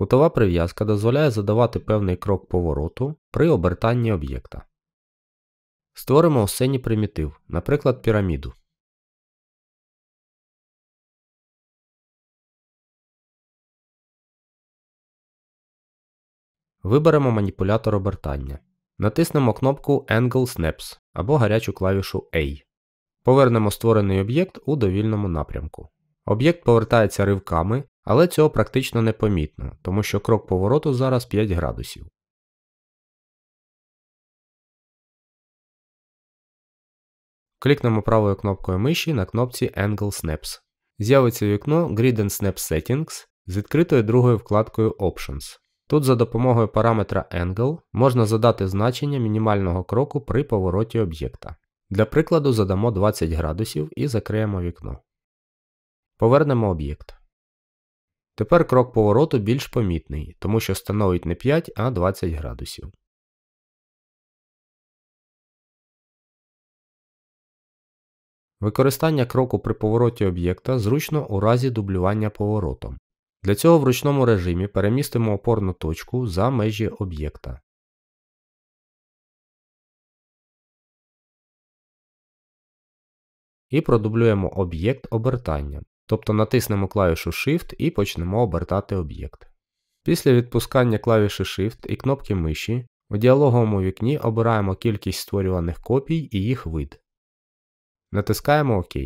Кутова прив'язка дозволяє задавати певний крок повороту при обертанні об'єкта. Створимо осенній примітив, наприклад, піраміду. Виберемо маніпулятор обертання. Натиснемо кнопку Angle Snaps або гарячу клавішу A. Повернемо створений об'єкт у довільному напрямку. Об'єкт повертається ривками, але цього практично не помітно, тому що крок повороту зараз 5 градусів. Клікнемо правою кнопкою миші на кнопці Angle Snaps. З'явиться вікно Grid and Snap Settings з відкритою другою вкладкою Options. Тут за допомогою параметра Angle можна задати значення мінімального кроку при повороті об'єкта. Для прикладу задамо 20 градусів і закриємо вікно. Повернемо об'єкт. Тепер крок повороту більш помітний, тому що становить не 5, а 20 градусів. Використання кроку при повороті об'єкта зручно у разі дублювання поворотом. Для цього в ручному режимі перемістимо опорну точку за межі об'єкта. І продублюємо об'єкт обертанням. Тобто натиснемо клавішу Shift і почнемо обертати об'єкт. Після відпускання клавіші Shift і кнопки миші у діалоговому вікні обираємо кількість створюваних копій і їх вид. Натискаємо ОК.